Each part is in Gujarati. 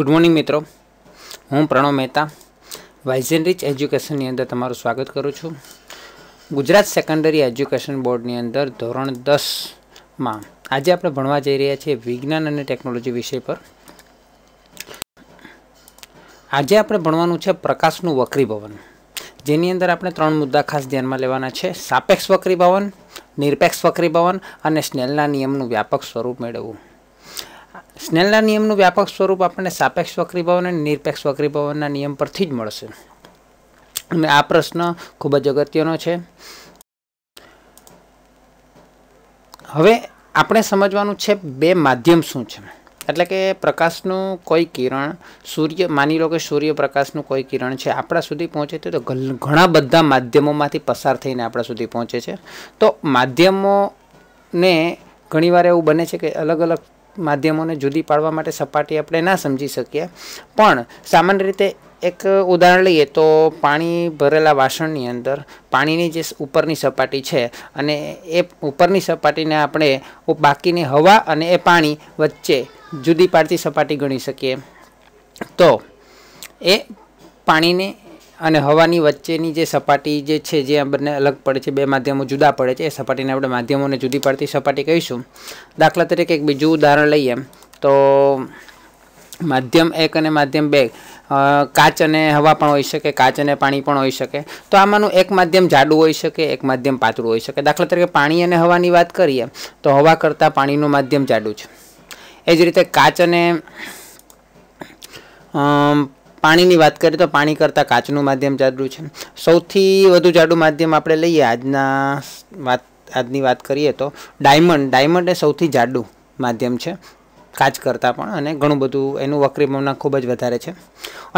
ગુડ મોર્નિંગ મિત્રો હું પ્રણવ મહેતા વાઇઝન રીચ એજ્યુકેશનની અંદર તમારું સ્વાગત કરું છું ગુજરાત સેકન્ડરી એજ્યુકેશન બોર્ડની અંદર ધોરણ દસમાં આજે આપણે ભણવા જઈ રહ્યા છીએ વિજ્ઞાન અને ટેકનોલોજી વિષય પર આજે આપણે ભણવાનું છે પ્રકાશનું વક્રીભવન જેની અંદર આપણે ત્રણ મુદ્દા ખાસ ધ્યાનમાં લેવાના છે સાપેક્ષ વક્રીભવન નિરપેક્ષ વક્રીભવન અને સ્નેલના નિયમનું વ્યાપક સ્વરૂપ મેળવવું સ્નેલના નિયમનું વ્યાપક સ્વરૂપ આપણને સાપેક્ષ વક્રીભાવ અને નિરપેક્ષ વક્રીભાવના નિયમ પરથી જ મળશે અને આ પ્રશ્ન ખૂબ જ અગત્યનો છે હવે આપણે સમજવાનું છે બે માધ્યમ શું છે એટલે કે પ્રકાશનું કોઈ કિરણ સૂર્ય માની લો કે સૂર્યપ્રકાશનું કોઈ કિરણ છે આપણા સુધી પહોંચે છે તો ઘણા બધા માધ્યમોમાંથી પસાર થઈને આપણા સુધી પહોંચે છે તો માધ્યમોને ઘણીવાર એવું બને છે કે અલગ અલગ માધ્યમોને જુદી પાડવા માટે સપાટી આપણે ના સમજી શકીએ પણ સામાન્ય રીતે એક ઉદાહરણ લઈએ તો પાણી ભરેલા વાસણની અંદર પાણીની જે ઉપરની સપાટી છે અને એ ઉપરની સપાટીને આપણે બાકીની હવા અને એ પાણી વચ્ચે જુદી પાડતી સપાટી ગણી શકીએ તો એ પાણીને અને હવાની વચ્ચેની જે સપાટી જે છે જે બંને અલગ પડે છે બે માધ્યમો જુદા પડે છે એ સપાટીને આપણે માધ્યમોને જુદી પડતી સપાટી કહીશું દાખલા તરીકે એક બીજું ઉદાહરણ લઈએ તો માધ્યમ એક અને માધ્યમ બે કાચ અને હવા પણ હોઈ શકે કાચ અને પાણી પણ હોઈ શકે તો આમાંનું એક માધ્યમ જાડું હોઈ શકે એક માધ્યમ પાતળું હોઈ શકે દાખલા તરીકે પાણી અને હવાની વાત કરીએ તો હવા કરતાં પાણીનું માધ્યમ જાડું છે એ જ રીતે કાચ અને પાણીની વાત કરીએ તો પાણી કરતાં કાચનું માધ્યમ જાડું છે સૌથી વધુ જાડું માધ્યમ આપણે લઈએ આજના વાત આજની વાત કરીએ તો ડાયમંડ ડાયમંડ એ સૌથી જાડું માધ્યમ છે કાચ કરતાં પણ અને ઘણું બધું એનું વક્રીભવનાંક ખૂબ જ વધારે છે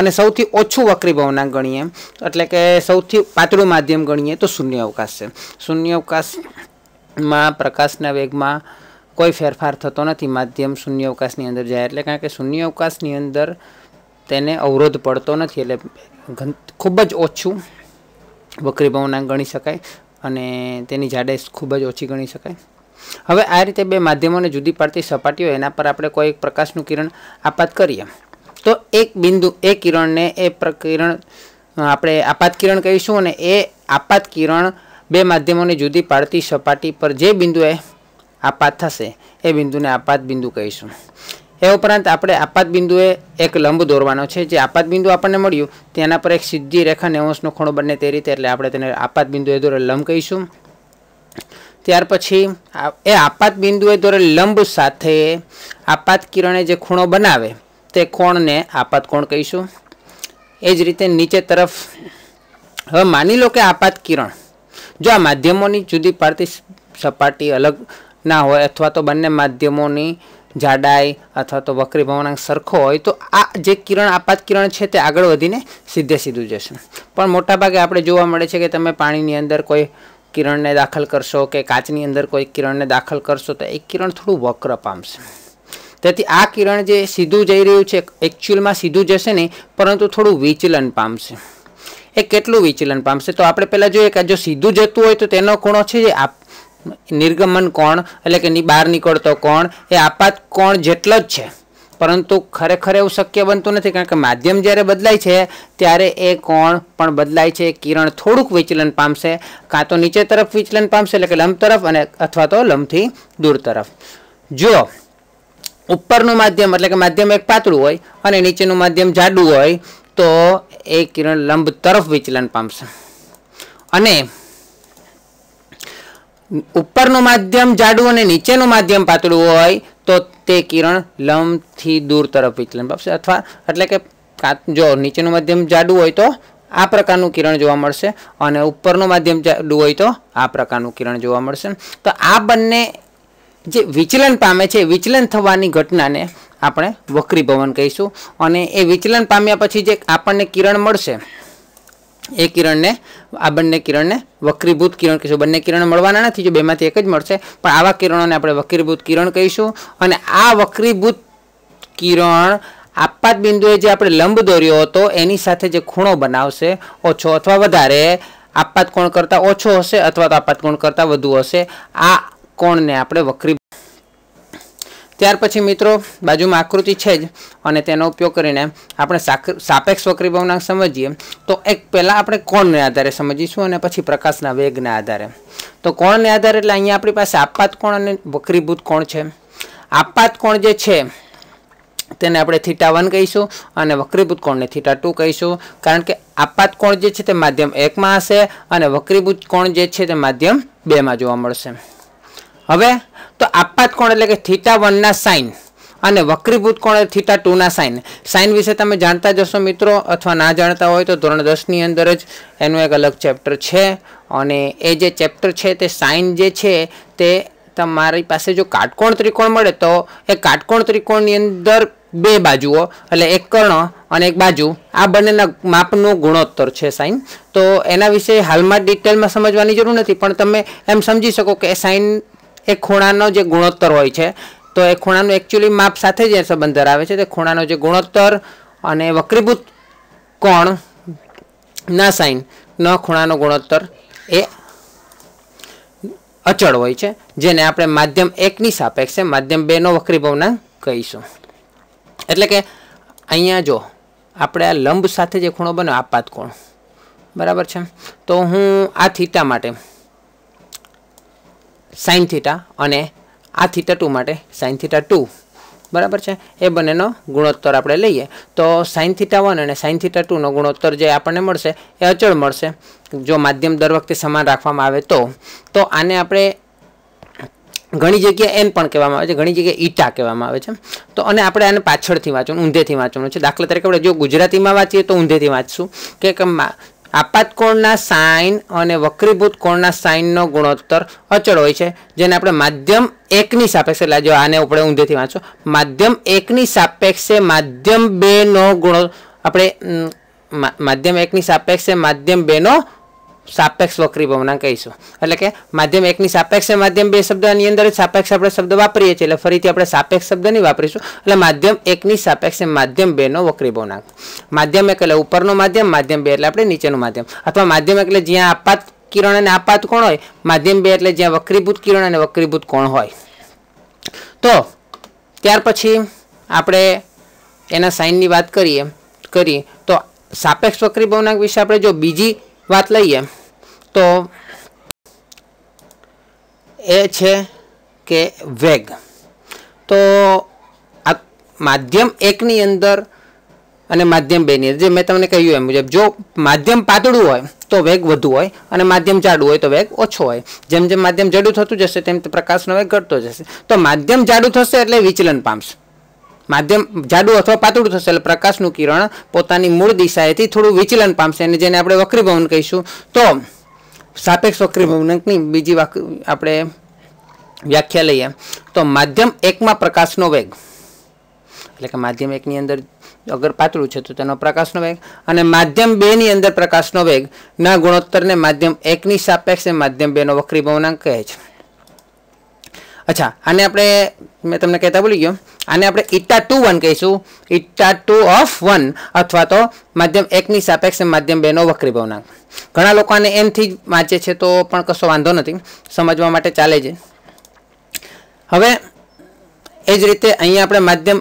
અને સૌથી ઓછું વક્રીભવનાંક ગણીએ એટલે કે સૌથી પાતળું માધ્યમ ગણીએ તો શૂન્ય અવકાશ છે શૂન્ય અવકાશમાં પ્રકાશના વેગમાં કોઈ ફેરફાર થતો નથી માધ્યમ શૂન્યાવકાશની અંદર જાય એટલે કારણ કે શૂન્યાવકાશની અંદર તેને અવરોધ પડતો નથી એટલે ખૂબ જ ઓછું બકરી ભવનાંગ ગણી શકાય અને તેની જાડાઈ ખૂબ જ ઓછી ગણી શકાય હવે આ રીતે બે માધ્યમોને જુદી પાડતી સપાટીઓ એના પર આપણે કોઈ પ્રકાશનું કિરણ આપાત કરીએ તો એક બિંદુ એ કિરણને એ પ્રકિરણ આપણે આપાત કિરણ કહીશું અને એ આપાત કિરણ બે માધ્યમોને જુદી પાડતી સપાટી પર જે બિંદુએ આપાત થશે એ બિંદુને આપાત બિંદુ કહીશું એ ઉપરાંત આપણે આપાત બિંદુએ એક લંબ દોરવાનો છે જે આપાત બિંદુ આપણને મળ્યું તેના પર એક સીધી રેખા નેવસનો ખૂણો બને તે રીતે એટલે આપણે તેને આપાત બિંદુએ દોરે લંબ કહીશું ત્યાર પછી એ આપાત બિંદુએ દોરે લંબ સાથે આપાત કિરણે જે ખૂણો બનાવે તે કોણને આપાત કોણ કહીશું એ જ રીતે નીચે તરફ હવે માની લો કે આપાત કિરણ જો આ માધ્યમોની જુદી પાડતી સપાટી અલગ ના હોય અથવા તો બંને માધ્યમોની જાડાઈ અથવા તો વક્રી ભવનાંક સરખો હોય તો આ જે કિરણ આપાત કિરણ છે તે આગળ વધીને સીધે સીધું જશે પણ મોટાભાગે આપણે જોવા મળે છે કે તમે પાણીની અંદર કોઈ કિરણને દાખલ કરશો કે કાચની અંદર કોઈ કિરણને દાખલ કરશો તો એ કિરણ થોડું વક્ર પામશે તેથી આ કિરણ જે સીધું જઈ રહ્યું છે એકચ્યુઅલમાં સીધું જશે નહીં પરંતુ થોડું વિચલન પામશે એ કેટલું વિચલન પામશે તો આપણે પહેલાં જોઈએ કે જો સીધું જતું હોય તો તેનો ખૂણો છે જે આપ નિર્ગમન કોણ એટલે કે બહાર નીકળતો કોણ એ આપાત કોણ જેટલો જ છે પરંતુ ખરેખર એવું શક્ય બનતું નથી કારણ કે માધ્યમ જ્યારે બદલાય છે ત્યારે એ કોણ પણ બદલાય છે કિરણ થોડુંક વિચલન પામશે કાં તો નીચે તરફ વિચલન પામશે એટલે કે લંબ તરફ અને અથવા તો લંબથી દૂર તરફ જો ઉપરનું માધ્યમ એટલે કે માધ્યમ એક પાતળું હોય અને નીચેનું માધ્યમ જાડું હોય તો એ કિરણ લંબ તરફ વિચલન પામશે અને ઉપરનું માધ્યમ જાડું અને નીચેનું માધ્યમ પાતળું હોય તો તે કિરણ લંબથી દૂર તરફ વિચલન પામશે અથવા એટલે કે જો નીચેનું માધ્યમ જાડું હોય તો આ પ્રકારનું કિરણ જોવા મળશે અને ઉપરનું માધ્યમ જાડું હોય તો આ પ્રકારનું કિરણ જોવા મળશે તો આ બંને જે વિચલન પામે છે વિચલન થવાની ઘટનાને આપણે વક્રીભવન કહીશું અને એ વિચલન પામ્યા પછી જે આપણને કિરણ મળશે એ કિરણને આ બંને કિરણને વક્રીભૂત કિરણ કહીશું બંને કિરણ મળવાના નથી જો બેમાંથી એક જ મળશે પણ આવા કિરણોને આપણે વક્રીભૂત કિરણ કહીશું અને આ વક્રીભૂત કિરણ આપાત બિંદુએ જે આપણે લંબ દોર્યો હતો એની સાથે જે ખૂણો બનાવશે ઓછો અથવા વધારે આપાત કોણ કરતાં ઓછો હશે અથવા તો આપાત કોણ કરતાં વધુ હશે આ કોણને આપણે વક્રી ત્યાર પછી મિત્રો બાજુમાં આકૃતિ છે જ અને તેનો ઉપયોગ કરીને આપણે સાપેક્ષ વક્રી બહુનાંક સમજીએ તો એક પહેલાં આપણે કોણને આધારે સમજીશું અને પછી પ્રકાશના વેગના આધારે તો કોણને આધારે એટલે અહીંયા આપણી પાસે આપાત કોણ અને વક્રીભૂત કોણ છે આપાત કોણ જે છે તેને આપણે થીટા વન કહીશું અને વક્રીભૂત કોણને થીટા ટુ કહીશું કારણ કે આપાત કોણ જે છે તે માધ્યમ એકમાં હશે અને વક્રીભૂત કોણ જે છે તે માધ્યમ બેમાં જોવા મળશે હવે તો આપાત કોણ એટલે કે થીટા વનના સાઇન અને વક્રીભૂત કોણ થીટા ટુના સાઇન સાઇન વિશે તમે જાણતા જશો મિત્રો અથવા ના જાણતા હોય તો ધોરણ દસની અંદર જ એનું એક અલગ ચેપ્ટર છે અને એ જે ચેપ્ટર છે તે સાઇન જે છે તે તમારી પાસે જો કાટકોણ ત્રિકોણ મળે તો એ કાટકોણ ત્રિકોણની અંદર બે બાજુઓ એટલે એક કર્ણ અને એક બાજુ આ બંનેના માપનો ગુણોત્તર છે સાઇન તો એના વિશે હાલમાં ડિટેલમાં સમજવાની જરૂર નથી પણ તમે એમ સમજી શકો કે સાઇન એ ખૂણાનો જે ગુણોત્તર હોય છે તો એ ખૂણાનું એકચ્યુઅલી માપ સાથે જે સંબંધ ધરાવે છે તે ખૂણાનો જે ગુણોત્તર અને વક્રીભૂત કોણ ના સાઈન ન ખૂણાનો ગુણોત્તર એ અચળ હોય છે જેને આપણે માધ્યમ એકની સાપેક્ષે માધ્યમ બેનો વક્રીભવના કહીશું એટલે કે અહીંયા જો આપણે આ લંબ સાથે જે ખૂણો બન્યો આપાત કોણ બરાબર છે તો હું આ થીટા માટે સાઇન થીટા અને આ થીટા ટુ માટે સાઇન થીટા ટુ બરાબર છે એ બંનેનો ગુણોત્તર આપણે લઈએ તો સાઇન થીટા વન અને સાઇન થીટા ટુનો ગુણોત્તર જે આપણને મળશે એ અચળ મળશે જો માધ્યમ દર વખતે સમાન રાખવામાં આવે તો તો આને આપણે ઘણી જગ્યાએ એમ પણ કહેવામાં આવે છે ઘણી જગ્યાએ ઈટા કહેવામાં આવે છે તો અને આપણે આને પાછળથી વાંચવાનું ઊંધેથી વાંચવાનું છે દાખલા તરીકે આપણે જો ગુજરાતીમાં વાંચીએ તો ઊંધેથી વાંચશું કે આપાતકોણના સાઈન અને વક્રીભૂત કોણના સાઇનનો ગુણોત્તર અચળ હોય છે જેને આપણે માધ્યમ એકની સાપેક્ષે એટલે જો આને આપણે ઊંધેથી વાંચો માધ્યમ એકની સાપેક્ષે માધ્યમ બેનો ગુણો આપણે માધ્યમ એકની સાપેક્ષે માધ્યમ બેનો સાપેક્ષ વક્રી ભવના કહીશું એટલે કે માધ્યમ એકની સાપેક્ષ માધ્યમ બે શબ્દની અંદર જ સાપેક્ષ આપણે શબ્દ વાપરીએ છીએ એટલે ફરીથી આપણે સાપેક્ષ શબ્દ નહીં વાપરીશું એટલે માધ્યમ એકની સાપેક્ષ માધ્યમ બેનો વક્રી ભવનાંક માધ્યમ એક એટલે ઉપરનું માધ્યમ માધ્યમ બે એટલે આપણે નીચેનું માધ્યમ અથવા માધ્યમ એટલે જ્યાં આપાત કિરણ અને આપાત કોણ હોય માધ્યમ બે એટલે જ્યાં વક્રીભૂત કિરણ અને વક્રીભૂત કોણ હોય તો ત્યાર પછી આપણે એના સાઇનની વાત કરીએ કરી તો સાપેક્ષ વક્રી ભવનાંક વિશે આપણે જો બીજી વાત લઈએ તો એ છે કે વેગ તો આ માધ્યમ એકની અંદર અને માધ્યમ બેની અંદર જે મેં તમને કહ્યું એમ મુજબ જો માધ્યમ પાતળું હોય તો વેગ વધુ હોય અને માધ્યમ જાડું હોય તો વેગ ઓછો હોય જેમ જેમ માધ્યમ જાડું થતું જશે તેમ પ્રકાશનો વેગ ઘટતો જશે તો માધ્યમ જાડું થશે એટલે વિચલન પામશે માધ્યમ જાડું અથવા પાતળું થશે એટલે પ્રકાશનું કિરણ પોતાની મૂળ દિશાએથી થોડું વિચલન પામશે અને જેને આપણે વક્રીભવન કહીશું તો સાપેક્ષ વક્રીભવનની બીજી આપણે વ્યાખ્યા લઈએ તો માધ્યમ એકમાં પ્રકાશનો વેગ એટલે કે માધ્યમ એકની અંદર અગર પાતળું છે તો તેનો પ્રકાશનો વેગ અને માધ્યમ બેની અંદર પ્રકાશનો વેગના ગુણોત્તરને માધ્યમ એકની સાપેક્ષે માધ્યમ બેનો વક્રીભવનાંક કહે છે અચ્છા આને આપણે મેં તમને કહેતા ભૂલી ગયો આને આપણે ઇટા ટુ વન કહીશું ઇટા ટુ ઓફ વન અથવા તો માધ્યમ એકની સાપેક્ષે માધ્યમ બેનો વક્રી ભવનાંક ઘણા લોકો આને એમથી જ વાંચે છે તો પણ કશો વાંધો નથી સમજવા માટે ચાલે છે હવે એ જ રીતે અહીંયા આપણે માધ્યમ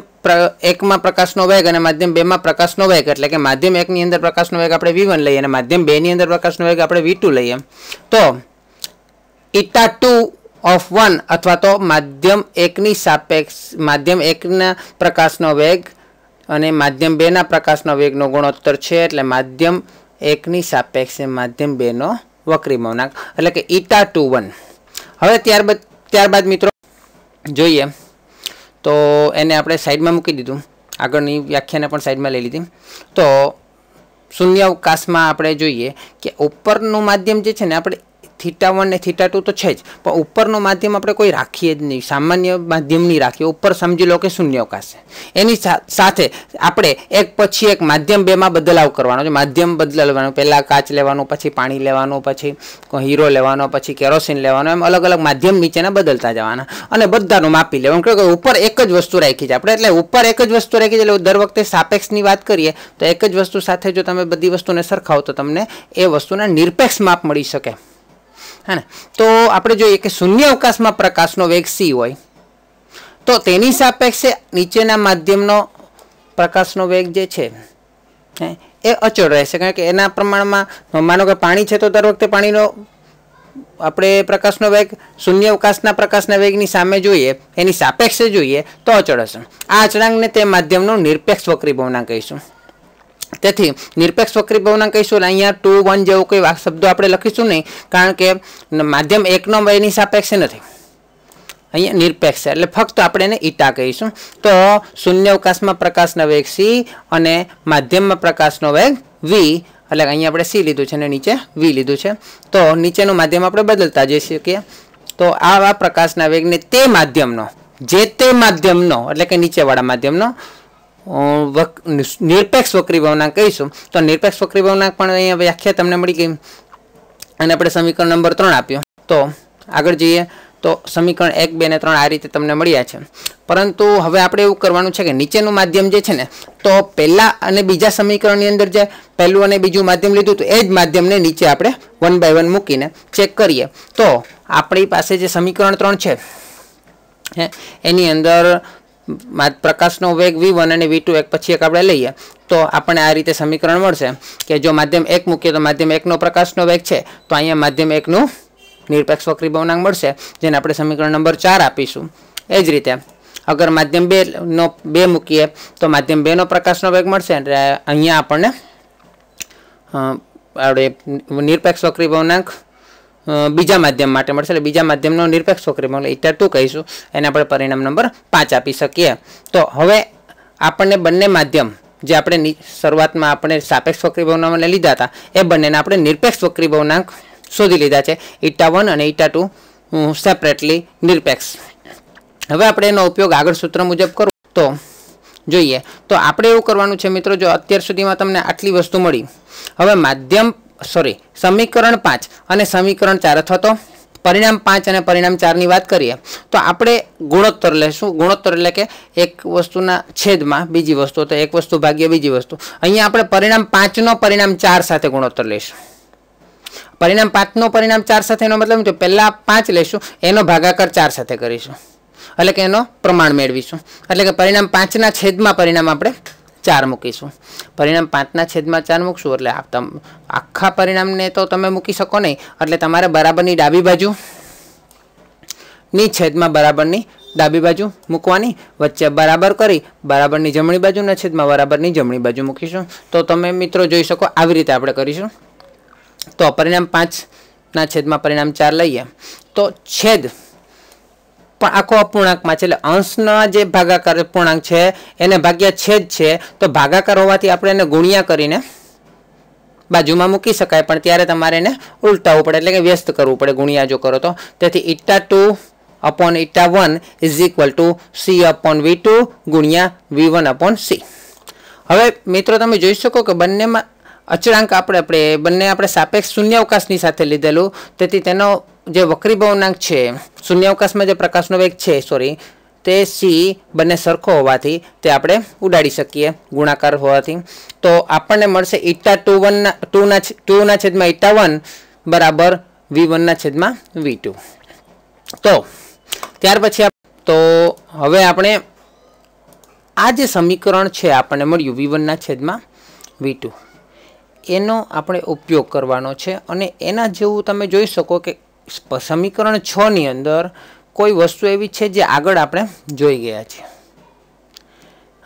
એકમાં પ્રકાશનો વેગ અને માધ્યમ બેમાં પ્રકાશનો વેગ એટલે કે માધ્યમ એકની અંદર પ્રકાશનો વેગ આપણે વી વન લઈએ અને માધ્યમ બેની અંદર પ્રકાશનો વેગ આપણે વી ટુ લઈએ તો ઇટા ટુ ઓફ વન અથવા તો માધ્યમ એકની સાપેક્ષ માધ્યમ એકના પ્રકાશનો વેગ અને માધ્યમ બેના પ્રકાશનો વેગનો ગુણોત્તર છે એટલે માધ્યમ એકની સાપેક્ષે માધ્યમ બેનો વક્રીમવનાંક એટલે કે ઈટા ટુ વન હવે ત્યારબાદ ત્યારબાદ મિત્રો જોઈએ તો એને આપણે સાઈડમાં મૂકી દીધું આગળની વ્યાખ્યાને પણ સાઈડમાં લઈ લીધી તો શૂન્યાવકાશમાં આપણે જોઈએ કે ઉપરનું માધ્યમ જે છે ને આપણે થીટા વન ને થીટા ટુ તો છે જ પણ ઉપરનું માધ્યમ આપણે કોઈ રાખીએ જ નહીં સામાન્ય માધ્યમ નહીં રાખીએ ઉપર સમજી લો કે શૂન્યાવકાશ છે એની સાથે આપણે એક પછી એક માધ્યમ બેમાં બદલાવ કરવાનો છે માધ્યમ બદલાવવાનું પહેલાં કાચ લેવાનું પછી પાણી લેવાનું પછી હીરો લેવાનો પછી કેરોસીન લેવાનો એમ અલગ અલગ માધ્યમ નીચેના બદલતા જવાના અને બધાનું માપી લેવાનું કે ઉપર એક જ વસ્તુ રાખી છે આપણે એટલે ઉપર એક જ વસ્તુ રાખી છે એટલે દર વખતે સાપેક્ષની વાત કરીએ તો એક જ વસ્તુ સાથે જો તમે બધી વસ્તુને સરખાવો તો તમને એ વસ્તુના નિરપેક્ષ માપ મળી શકે હે ને તો આપણે જોઈએ કે શૂન્ય અવકાશમાં પ્રકાશનો વેગ સી હોય તો તેની સાપેક્ષે નીચેના માધ્યમનો પ્રકાશનો વેગ જે છે એ અચળ રહેશે કારણ કે એના પ્રમાણમાં માનો કે પાણી છે તો દર વખતે પાણીનો આપણે પ્રકાશનો વેગ શૂન્ય અવકાશના પ્રકાશના વેગની સામે જોઈએ એની સાપેક્ષે જોઈએ તો અચળ હશે આ અચળાંકને તે માધ્યમનો નિરપેક્ષ વક્રીભવના કહીશું તેથી નિરપેક્ષ વક્રી બહુનાંક કહીશું અહીંયા ટુ વન જેવો કોઈ શબ્દો આપણે લખીશું નહીં કારણ કે માધ્યમ એકનો એની સાપેક્ષ નથી અહીંયા નિરપેક્ષ એટલે ફક્ત આપણે એને ઈટા કહીશું તો શૂન્ય અવકાશમાં પ્રકાશનો વેગ સી અને માધ્યમમાં પ્રકાશનો વેગ વી એટલે અહીંયા આપણે સી લીધું છે અને નીચે વી લીધું છે તો નીચેનું માધ્યમ આપણે બદલતા જઈ શકીએ તો આવા પ્રકાશના વેગને તે માધ્યમનો જે તે માધ્યમનો એટલે કે નીચેવાળા માધ્યમનો નિરપેક્ષ વક્રી ભાવનાંક કહીશું તો નિરપેક્ષ વક્રી ભાવનાંક પણ અહીંયા વ્યાખ્યા તમને મળી ગઈ અને આપણે સમીકરણ નંબર ત્રણ આપ્યો તો આગળ જઈએ તો સમીકરણ એક બે ને ત્રણ આ રીતે તમને મળ્યા છે પરંતુ હવે આપણે એવું કરવાનું છે કે નીચેનું માધ્યમ જે છે ને તો પહેલાં અને બીજા સમીકરણની અંદર જે પહેલું અને બીજું માધ્યમ લીધું તો એ જ માધ્યમને નીચે આપણે વન બાય વન મૂકીને ચેક કરીએ તો આપણી પાસે જે સમીકરણ ત્રણ છે એની અંદર પ્રકાશનો વેગ વી વન અને વી ટુ એક પછી એક આપણે લઈએ તો આપણને આ રીતે સમીકરણ મળશે કે જો માધ્યમ એક મૂકીએ તો માધ્યમ એકનો પ્રકાશનો વેગ છે તો અહીંયા માધ્યમ એકનું નિરપેક્ષ વક્રી ભવનાંક મળશે જેને આપણે સમીકરણ નંબર ચાર આપીશું એ જ રીતે અગર માધ્યમ બેનો બે મૂકીએ તો માધ્યમ બેનો પ્રકાશનો વેગ મળશે એટલે અહીંયા આપણને આપણે નિરપેક્ષ વક્રી ભવનાંક બીજા માધ્યમ માટે મળશે એટલે બીજા માધ્યમનો નિરપેક્ષ સક્રિય ઇટર ટુ કહીશું એને આપણે પરિણામ નંબર પાંચ આપી શકીએ તો હવે આપણને બંને માધ્યમ જે આપણે શરૂઆતમાં આપણે સાપેક્ષ વક્રી ભવનાંકને લીધા હતા એ બંનેને આપણે નિરપેક્ષ વક્રી ભવનાંક શોધી લીધા છે ઈટા વન અને ઈટા ટુ સેપરેટલી નિરપેક્ષ હવે આપણે એનો ઉપયોગ આગળ સૂત્ર મુજબ કરો તો જોઈએ તો આપણે એવું કરવાનું છે મિત્રો જો અત્યાર સુધીમાં તમને આટલી વસ્તુ મળી હવે માધ્યમ સોરી સમીકરણ પાંચ અને સમીકરણ ચાર અથવા તો પરિણામ પાંચ અને પરિણામ ચારની વાત કરીએ તો આપણે ગુણોત્તર લેશું ગુણોત્તર એટલે કે એક વસ્તુના છેદમાં બીજી વસ્તુ તો એક વસ્તુ ભાગ્ય બીજી વસ્તુ અહીંયા આપણે પરિણામ પાંચનો પરિણામ ચાર સાથે ગુણોત્તર લઈશું પરિણામ પાંચનો પરિણામ ચાર સાથે એનો મતલબ તો પહેલાં પાંચ લઈશું એનો ભાગાકાર ચાર સાથે કરીશું એટલે કે એનો પ્રમાણ મેળવીશું એટલે કે પરિણામ પાંચના છેદમાં પરિણામ આપણે ચાર મૂકીશું પરિણામ પાંચના છેદમાં ચાર મૂકશું એટલે આખા પરિણામને તો તમે મૂકી શકો નહીં એટલે તમારે બરાબરની ડાબી બાજુ ની છેદમાં બરાબરની ડાબી બાજુ મૂકવાની વચ્ચે બરાબર કરી બરાબરની જમણી બાજુના છેદમાં બરાબરની જમણી બાજુ મૂકીશું તો તમે મિત્રો જોઈ શકો આવી રીતે આપણે કરીશું તો પરિણામ પાંચના છેદમાં પરિણામ ચાર લઈએ તો છેદ પણ આખો અપૂર્ણાંકમાં છે એટલે અંશના જે ભાગાકાર અપૂર્ણાંક છે એને ભાગ્યા છેદ છે તો ભાગાકાર હોવાથી આપણે એને ગુણ્યા કરીને બાજુમાં મૂકી શકાય પણ ત્યારે તમારે એને ઉલટાવવું પડે એટલે કે વ્યસ્ત કરવું પડે ગુણ્યા જો કરો તો તેથી eta two upon eta one is equal to C upon V two ગુણ્યા વી વન અપોન સી હવે મિત્રો તમે જોઈ શકો કે બંનેમાં અચળાંક આપણે આપણે બંને આપણે સાપેક્ષ શૂન્યાવકાશની સાથે લીધેલું તેથી તેનો જે વક્રી બહુનાંક છે શૂન્યાવકાશમાં જે પ્રકાશનો વેગ છે સોરી તે સી બંને સરખો હોવાથી તે આપણે ઉડાડી શકીએ ગુણાકાર હોવાથી તો આપણને મળશે ઈટા ટુ વનના ટુના ટુના છેદમાં ઈટા વન બરાબર વી વનના છેદમાં વી ટુ તો ત્યાર પછી તો હવે આપણે આ જે સમીકરણ છે આપણને મળ્યું વી વનના છેદમાં વી ટુ એનો આપણે ઉપયોગ કરવાનો છે અને એના જેવું તમે જોઈ શકો કે સમીકરણ છની અંદર કોઈ વસ્તુ એવી છે જે આગળ આપણે જોઈ ગયા છીએ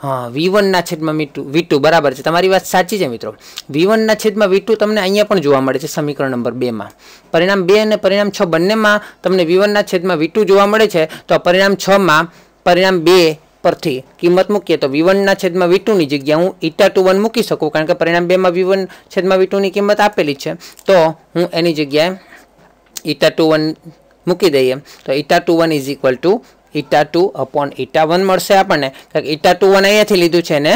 હા વી વનના છેદમાં વી વી ટુ બરાબર છે તમારી વાત સાચી છે મિત્રો વી વનના છેદમાં વી ટુ તમને અહીંયા પણ જોવા મળે છે સમીકરણ નંબર બેમાં પરિણામ બે અને પરિણામ છ બંનેમાં તમને વી વનના છેદમાં વી ટુ જોવા મળે છે તો પરિણામ છમાં પરિણામ બે પરથી કિંમત મૂકીએ તો વી વનના છેદમાં વી ટુની જગ્યા હું ઇટા ટુ વન મૂકી શકું કારણ કે પરિણામ બેમાં વી વન છેદમાં વી ટુની કિંમત આપેલી છે તો હું એની જગ્યાએ ઇટા ટુ વન મૂકી દઈએ તો eta two one is equal to eta two upon eta one મળશે આપણને કારણ કે ઇટા ટુ વન અહીંયાથી લીધું છે ને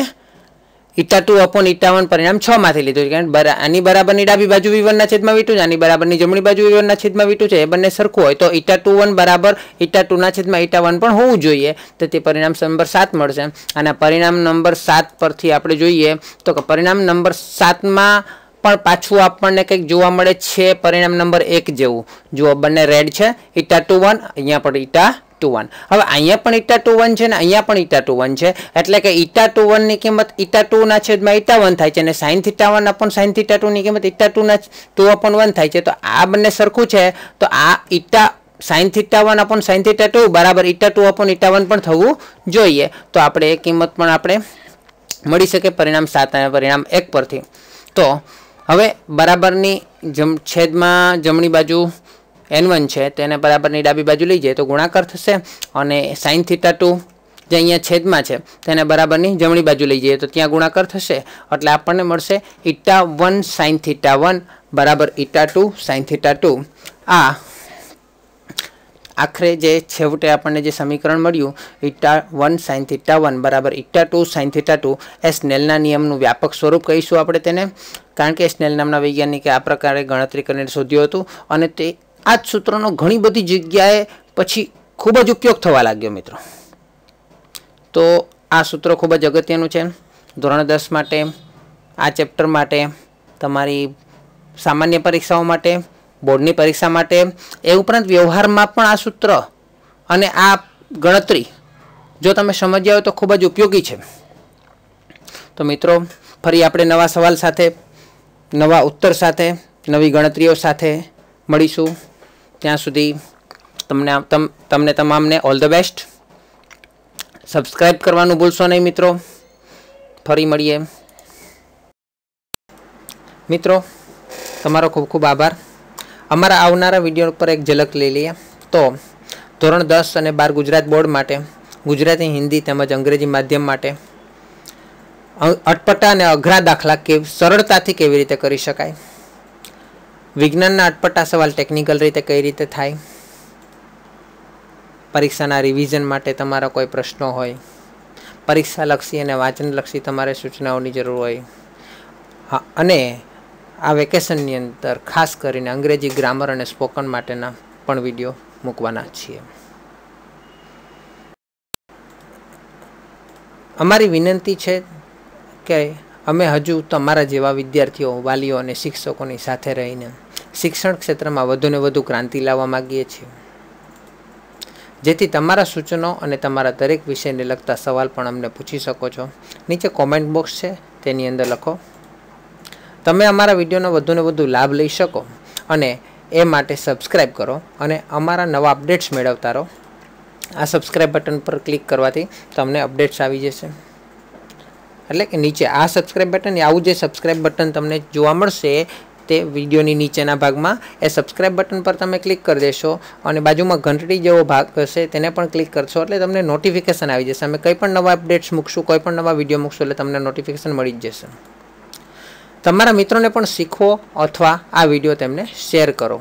eta two upon eta one પરિણામ છ માંથી લીધું છે કારણ આની બરાબરની ડાબી બાજુ વી વનના છેદમાં વીટું છે આની બરાબરની જમણી બાજુ વી વનના છેદમાં વીટુ છે એ બંને સરખું હોય તો ઇટા ટુ વન બરાબર ઇટા ટુના છેદમાં ઇટા વન પણ હોવું જોઈએ તો તે પરિણામ નંબર સાત મળશે અને પરિણામ નંબર સાત પરથી આપણે જોઈએ તો કે પરિણામ નંબર સાતમાં પણ પાછું આપણને કંઈક જોવા મળે છે પરિણામ નંબર એક જેવું જુઓ બંને રેડ છે ઈટા ટુ વન અહીંયા પણ ઈટા ટુ વન હવે અહીંયા પણ ઈટા ટુ વન છે ને અહીંયા પણ ઇટા ટુ વન છે એટલે કે ઈટા ટુ વનની કિંમત ઇટા ટુના છેદમાં ઈટા વન થાય છે અને sine theta one upon sine theta ટુની કિંમત ઇટા ટુના ટુ અપોન વન થાય છે તો આ બંને સરખું છે તો આ eta sine theta one upon sine theta two બરાબર eta two upon eta one પણ થવું જોઈએ તો આપણે એ કિંમત પણ આપણે મળી શકે પરિણામ સાત અને પરિણામ એક પરથી તો હવે બરાબરની જમ છેદમાં જમણી બાજુ એન વન છે તેને બરાબરની ડાબી બાજુ લઈ જઈએ તો ગુણાકાર થશે અને સાઇન થીટા ટુ જે અહીંયા છેદમાં છે તેને બરાબરની જમણી બાજુ લઈ જઈએ તો ત્યાં ગુણાકાર થશે એટલે આપણને મળશે eta one sine theta one બરાબર eta two sine theta two આ આખરે જે છેવટે આપણને જે સમીકરણ મળ્યું eta one sine theta one બરાબર eta two sine theta two એ સ્નેલના નિયમનું વ્યાપક સ્વરૂપ કહીશું આપણે તેને કારણ કે સ્નેલ નામના વૈજ્ઞાનિકે આ પ્રકારે ગણતરી કરીને શોધ્યું હતું અને તે આ જ સૂત્રનો ઘણી બધી જગ્યાએ પછી ખૂબ જ ઉપયોગ થવા લાગ્યો મિત્રો તો આ સૂત્ર ખૂબ જ અગત્યનું છે ધોરણ દસ માટે આ ચેપ્ટર માટે તમારી સામાન્ય પરીક્ષાઓ માટે બોર્ડની પરીક્ષા માટે એ ઉપરાંત વ્યવહારમાં પણ આ સૂત્ર અને આ ગણતરી જો તમે સમજ્યા હોય તો ખૂબ જ ઉપયોગી છે તો મિત્રો ફરી આપણે નવા સવાલ સાથે નવા ઉત્તર સાથે નવી ગણતરીઓ સાથે મળીશું ત્યાં સુધી તમને તમને તમામને ઓલ ધ બેસ્ટ સબસ્ક્રાઈબ કરવાનું ભૂલશો નહીં મિત્રો ફરી મળીએ મિત્રો તમારો ખૂબ ખૂબ આભાર અમારા આવનારા વિડીયો ઉપર એક ઝલક લઈ લઈએ તો ધોરણ દસ અને બાર ગુજરાત બોર્ડ માટે ગુજરાતી હિન્દી તેમજ અંગ્રેજી માધ્યમ માટે અટપટા અને અઘરા દાખલા કે સરળતાથી કેવી રીતે કરી શકાય વિજ્ઞાનના અટપટા સવાલ ટેકનિકલ રીતે કઈ રીતે થાય પરીક્ષાના રિવિઝન માટે તમારા કોઈ પ્રશ્નો હોય પરીક્ષાલક્ષી અને વાંચનલક્ષી તમારે સૂચનાઓની જરૂર હોય હા અને આ વેકેશનની અંદર ખાસ કરીને અંગ્રેજી ગ્રામર અને સ્પોકન માટેના પણ વિડીયો મૂકવાના છીએ અમારી વિનંતી છે કે અમે હજુ તમારા જેવા વિદ્યાર્થીઓ વાલીઓ અને શિક્ષકોની સાથે રહીને શિક્ષણ ક્ષેત્રમાં વધુને વધુ ક્રાંતિ લાવવા માગીએ છીએ જેથી તમારા સૂચનો અને તમારા દરેક વિષયને લગતા સવાલ પણ અમને પૂછી શકો છો નીચે કોમેન્ટ બોક્સ છે તેની અંદર લખો તમે અમારા વિડીયોનો વધુને વધુ લાભ લઈ શકો અને એ માટે સબસ્ક્રાઈબ કરો અને અમારા નવા અપડેટ્સ મેળવતા રહો આ સબસ્ક્રાઈબ બટન પર ક્લિક કરવાથી તમને અપડેટ્સ આવી જશે એટલે કે નીચે આ સબસ્ક્રાઈબ બટન આવું જે સબસ્ક્રાઈબ બટન તમને જોવા મળશે તે વિડીયોની નીચેના ભાગમાં એ સબસ્ક્રાઈબ બટન પર તમે ક્લિક કરી દેશો અને બાજુમાં ઘંટડી જેવો ભાગ હશે તેને પણ ક્લિક કરશો એટલે તમને નોટિફિકેશન આવી જશે અમે કંઈ પણ નવા અપડેટ્સ મૂકશું કોઈ પણ નવા વિડીયો મૂકશું એટલે તમને નોટિફિકેશન મળી જ જશે તમારા મિત્રોને પણ શીખવો અથવા આ વિડીયો તેમને શેર કરો